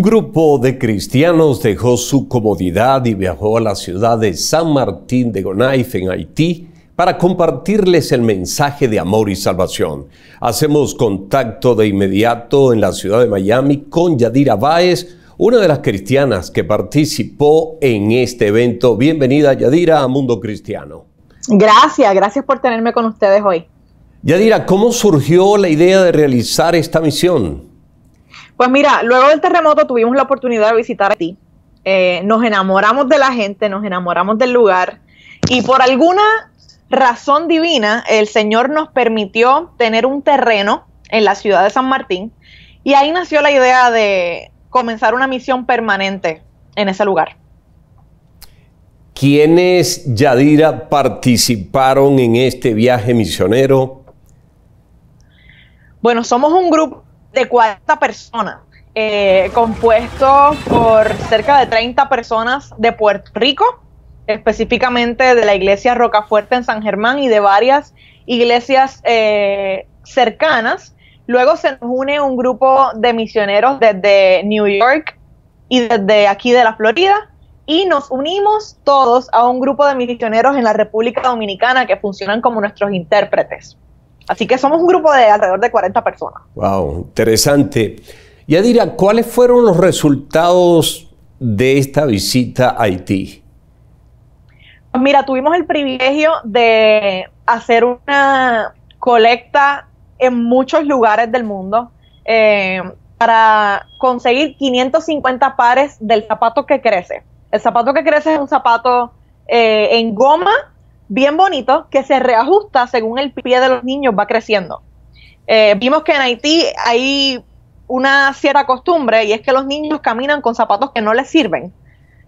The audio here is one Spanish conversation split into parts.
Un grupo de cristianos dejó su comodidad y viajó a la ciudad de San Martín de Gonaif, en Haití, para compartirles el mensaje de amor y salvación. Hacemos contacto de inmediato en la ciudad de Miami con Yadira Báez, una de las cristianas que participó en este evento. Bienvenida, Yadira, a Mundo Cristiano. Gracias, gracias por tenerme con ustedes hoy. Yadira, ¿cómo surgió la idea de realizar esta misión? Pues mira, luego del terremoto tuvimos la oportunidad de visitar a Eh, nos enamoramos de la gente, nos enamoramos del lugar y por alguna razón divina el Señor nos permitió tener un terreno en la ciudad de San Martín y ahí nació la idea de comenzar una misión permanente en ese lugar. ¿Quiénes, Yadira, participaron en este viaje misionero? Bueno, somos un grupo de cuarta persona, eh, compuesto por cerca de 30 personas de Puerto Rico, específicamente de la iglesia Rocafuerte en San Germán y de varias iglesias eh, cercanas. Luego se nos une un grupo de misioneros desde New York y desde aquí de la Florida. Y nos unimos todos a un grupo de misioneros en la República Dominicana que funcionan como nuestros intérpretes. Así que somos un grupo de alrededor de 40 personas. Wow, interesante. dirá ¿cuáles fueron los resultados de esta visita a Haití? Pues mira, tuvimos el privilegio de hacer una colecta en muchos lugares del mundo eh, para conseguir 550 pares del zapato que crece. El zapato que crece es un zapato eh, en goma bien bonito que se reajusta según el pie de los niños va creciendo. Eh, vimos que en Haití hay una cierta costumbre y es que los niños caminan con zapatos que no les sirven,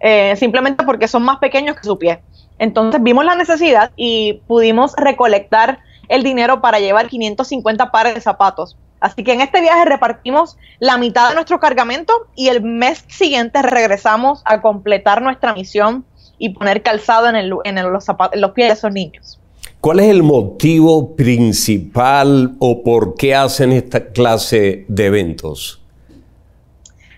eh, simplemente porque son más pequeños que su pie. Entonces vimos la necesidad y pudimos recolectar el dinero para llevar 550 pares de zapatos. Así que en este viaje repartimos la mitad de nuestro cargamento y el mes siguiente regresamos a completar nuestra misión y poner calzado en, los, los pies de esos niños. ¿Cuál es el motivo principal o por qué hacen esta clase de eventos?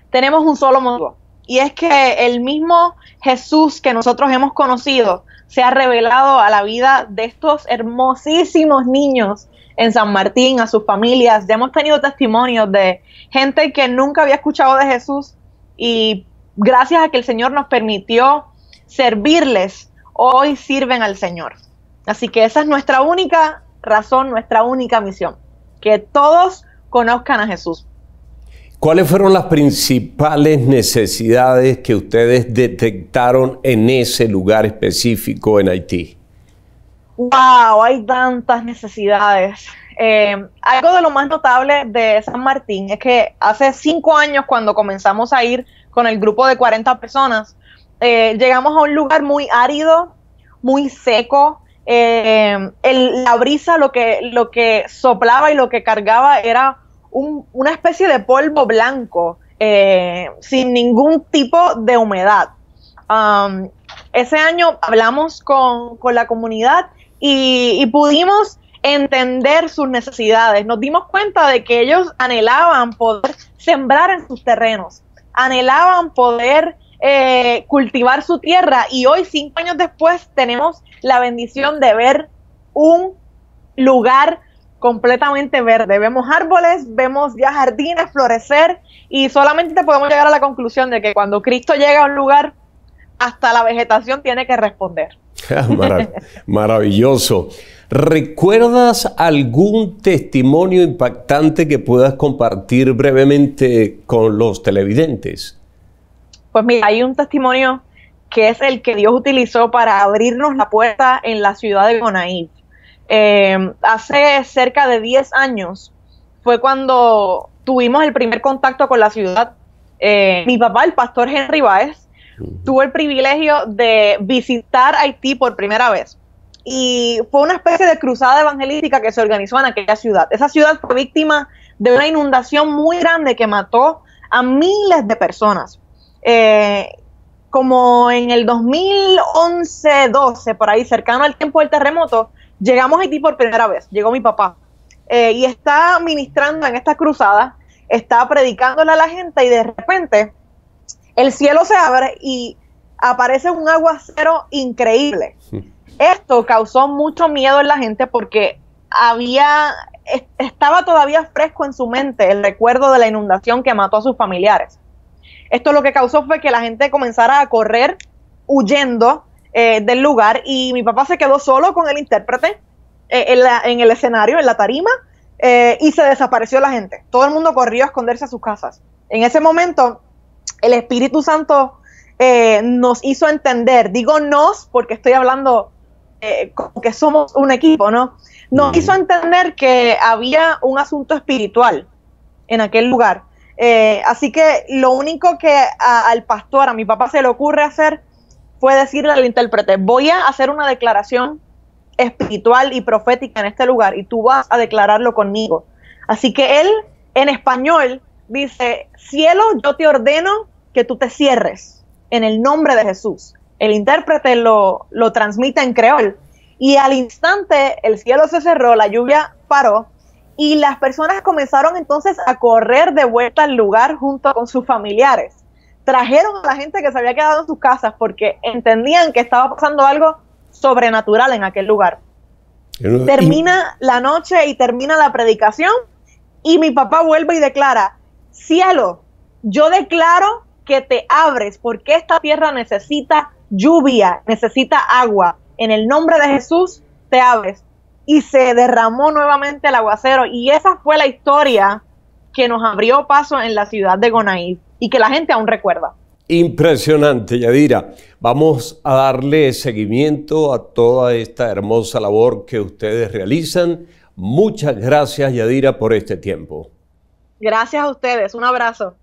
Tenemos un solo motivo, y es que el mismo Jesús que nosotros hemos conocido se ha revelado a la vida de estos hermosísimos niños en San Martín, a sus familias. Ya hemos tenido testimonios de gente que nunca había escuchado de Jesús y gracias a que el Señor nos permitió servirles, hoy sirven al Señor. Así que esa es nuestra única razón, nuestra única misión, que todos conozcan a Jesús. ¿Cuáles fueron las principales necesidades que ustedes detectaron en ese lugar específico en Haití? ¡Wow! Hay tantas necesidades. Eh, algo de lo más notable de San Martín es que hace cinco años cuando comenzamos a ir con el grupo de 40 personas, eh, llegamos a un lugar muy árido, muy seco. Eh, la brisa lo que, lo que soplaba y lo que cargaba era una especie de polvo blanco, eh, sin ningún tipo de humedad. Um, ese año hablamos con, la comunidad y, y pudimos entender sus necesidades. Nos dimos cuenta de que ellos anhelaban poder sembrar en sus terrenos, anhelaban poder eh, cultivar su tierra y hoy, cinco años después, tenemos la bendición de ver un lugar completamente verde. Vemos árboles, vemos ya jardines florecer y solamente podemos llegar a la conclusión de que cuando Cristo llega a un lugar, hasta la vegetación tiene que responder. Ah, maravilloso. ¿Recuerdas algún testimonio impactante que puedas compartir brevemente con los televidentes? Pues mira, hay un testimonio que es el que Dios utilizó para abrirnos la puerta en la ciudad de Gonaí. Em, hace cerca de 10 años fue cuando tuvimos el primer contacto con la ciudad. Eh, mi papá, el pastor Henry Baez, tuvo el privilegio de visitar Haití por primera vez. Y fue una especie de cruzada evangelística que se organizó en aquella ciudad. Esa ciudad fue víctima de una inundación muy grande que mató a miles de personas. Eh, como en el 2011-12, por ahí cercano al tiempo del terremoto, llegamos a Haití por primera vez, llegó mi papá. Eh, y está ministrando en esta cruzada, está predicándole a la gente y de repente el cielo se abre y aparece un aguacero increíble. Esto causó mucho miedo en la gente porque había estaba todavía fresco en su mente el recuerdo de la inundación que mató a sus familiares. Esto lo que causó fue que la gente comenzara a correr huyendo eh, del lugar y mi papá se quedó solo con el intérprete eh, en, el escenario, en la tarima, eh, y se desapareció la gente. Todo el mundo corrió a esconderse a sus casas. En ese momento, el Espíritu Santo nos hizo entender, digo nos porque estoy hablando que somos un equipo, ¿no? Nos mm. hizo entender que había un asunto espiritual en aquel lugar eh, así que lo único que al pastor, a mi papá, se le ocurre hacer fue decirle al intérprete, voy a hacer una declaración espiritual y profética en este lugar y tú vas a declararlo conmigo. Así que él en español dice, cielo, yo te ordeno que tú te cierres en el nombre de Jesús. El intérprete lo, lo transmite en creol. Y al instante el cielo se cerró, la lluvia paró y las personas comenzaron entonces a correr de vuelta al lugar junto con sus familiares. Trajeron a la gente que se había quedado en sus casas porque entendían que estaba pasando algo sobrenatural en aquel lugar. termina la noche y termina la predicación y mi papá vuelve y declara, cielo, yo declaro que te abres porque esta tierra necesita lluvia, necesita agua. En el nombre de Jesús te abres y se derramó nuevamente el aguacero. Y esa fue la historia que nos abrió paso en la ciudad de Gonaí y que la gente aún recuerda. Impresionante, Yadira. Vamos a darle seguimiento a toda esta hermosa labor que ustedes realizan. Muchas gracias, Yadira, por este tiempo. Gracias a ustedes. Un abrazo.